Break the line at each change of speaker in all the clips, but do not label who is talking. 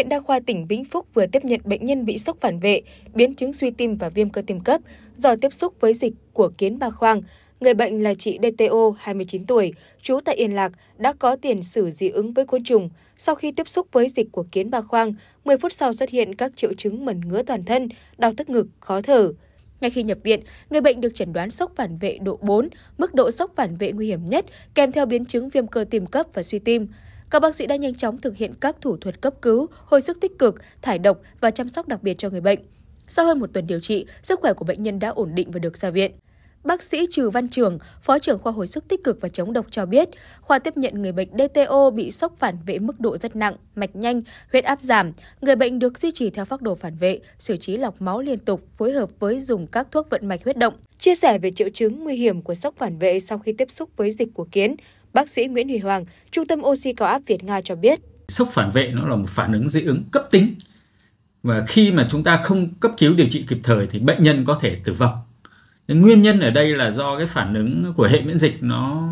Viện Đa khoa tỉnh Vĩnh Phúc vừa tiếp nhận bệnh nhân bị sốc phản vệ, biến chứng suy tim và viêm cơ tim cấp do tiếp xúc với dịch của kiến ba khoang. Người bệnh là chị DTO, 29 tuổi, trú tại Yên Lạc, đã có tiền sử dị ứng với côn trùng. Sau khi tiếp xúc với dịch của kiến ba khoang, 10 phút sau xuất hiện các triệu chứng mẩn ngứa toàn thân, đau tức ngực, khó thở. Ngay khi nhập viện, người bệnh được chẩn đoán sốc phản vệ độ 4, mức độ sốc phản vệ nguy hiểm nhất, kèm theo biến chứng viêm cơ tim cấp và suy tim các bác sĩ đã nhanh chóng thực hiện các thủ thuật cấp cứu, hồi sức tích cực, thải độc và chăm sóc đặc biệt cho người bệnh. Sau hơn một tuần điều trị, sức khỏe của bệnh nhân đã ổn định và được ra viện. Bác sĩ Trừ Văn Trường, Phó trưởng khoa hồi sức tích cực và chống độc cho biết, khoa tiếp nhận người bệnh DTO bị sốc phản vệ mức độ rất nặng, mạch nhanh, huyết áp giảm. Người bệnh được duy trì theo phác đồ phản vệ, xử trí lọc máu liên tục, phối hợp với dùng các thuốc vận mạch huyết động. Chia sẻ về triệu chứng nguy hiểm của sốc phản vệ sau khi tiếp xúc với dịch của kiến, Bác sĩ Nguyễn Huy Hoàng, Trung tâm Oxy Cao áp Việt Nga cho biết.
Sốc phản vệ nó là một phản ứng dị ứng cấp tính. Và khi mà chúng ta không cấp cứu điều trị kịp thời thì bệnh nhân có thể tử vong. Nguyên nhân ở đây là do cái phản ứng của hệ miễn dịch nó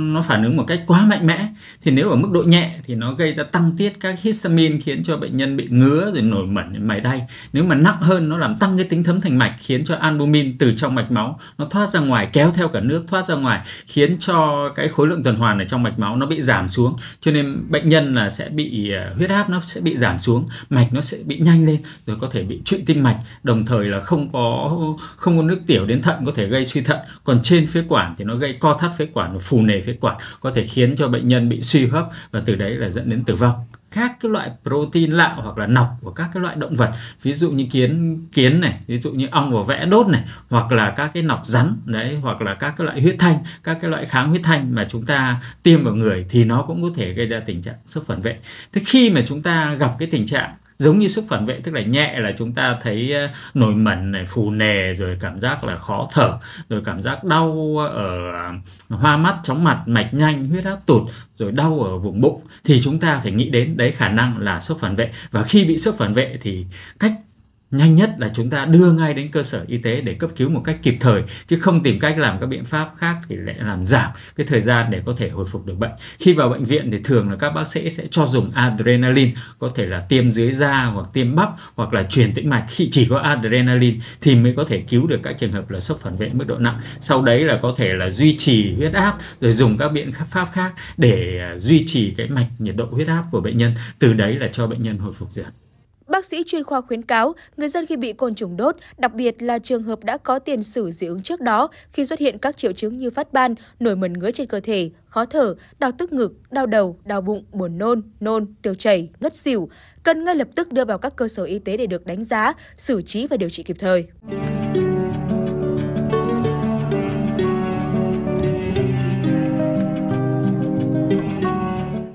nó phản ứng một cách quá mạnh mẽ thì nếu ở mức độ nhẹ thì nó gây ra tăng tiết các histamine khiến cho bệnh nhân bị ngứa rồi nổi mẩn mày đay nếu mà nặng hơn nó làm tăng cái tính thấm thành mạch khiến cho albumin từ trong mạch máu nó thoát ra ngoài kéo theo cả nước thoát ra ngoài khiến cho cái khối lượng tuần hoàn ở trong mạch máu nó bị giảm xuống cho nên bệnh nhân là sẽ bị ờ, huyết áp nó sẽ bị giảm xuống mạch nó sẽ bị nhanh lên rồi có thể bị trụy tim mạch đồng thời là không có không có nước tiểu đến thận có thể gây suy thận còn trên phế quản thì nó gây co thắt phế quản nó phù nề nề phế quản có thể khiến cho bệnh nhân bị suy hấp và từ đấy là dẫn đến tử vong các cái loại protein lạo hoặc là nọc của các cái loại động vật ví dụ như kiến kiến này ví dụ như ong và vẽ đốt này hoặc là các cái nọc rắn đấy hoặc là các cái loại huyết thanh các cái loại kháng huyết thanh mà chúng ta tiêm vào người thì nó cũng có thể gây ra tình trạng sốc phản vệ thế khi mà chúng ta gặp cái tình trạng giống như sức phản vệ tức là nhẹ là chúng ta thấy ờ, nổi mẩn này phù nề rồi cảm giác là khó thở rồi cảm giác đau ở ờ, hoa mắt chóng mặt mạch nhanh huyết áp tụt rồi đau ở vùng bụng thì chúng ta phải nghĩ đến đấy khả năng là sốc phản vệ và khi bị sốc phản vệ thì cách nhanh nhất là chúng ta đưa ngay đến cơ sở y tế để cấp cứu một cách kịp thời chứ không tìm cách làm các biện pháp khác thì lại làm giảm cái thời gian để có thể hồi phục được bệnh khi vào bệnh viện thì thường là các bác sĩ sẽ cho dùng adrenaline có thể là tiêm dưới da hoặc tiêm bắp hoặc là truyền tĩnh mạch khi chỉ có adrenaline thì mới có thể cứu được các trường hợp là sốc phản vệ mức độ nặng sau đấy là có thể là duy trì huyết áp rồi dùng các biện pháp khác để à, duy trì cái mạch nhiệt độ huyết áp của bệnh nhân từ đấy là cho bệnh nhân hồi phục dần
bác sĩ chuyên khoa khuyến cáo người dân khi bị côn trùng đốt, đặc biệt là trường hợp đã có tiền sử dị ứng trước đó, khi xuất hiện các triệu chứng như phát ban, nổi mẩn ngứa trên cơ thể, khó thở, đau tức ngực, đau đầu, đau bụng, buồn nôn, nôn, tiêu chảy, ngất xỉu, cần ngay lập tức đưa vào các cơ sở y tế để được đánh giá, xử trí và điều trị kịp thời.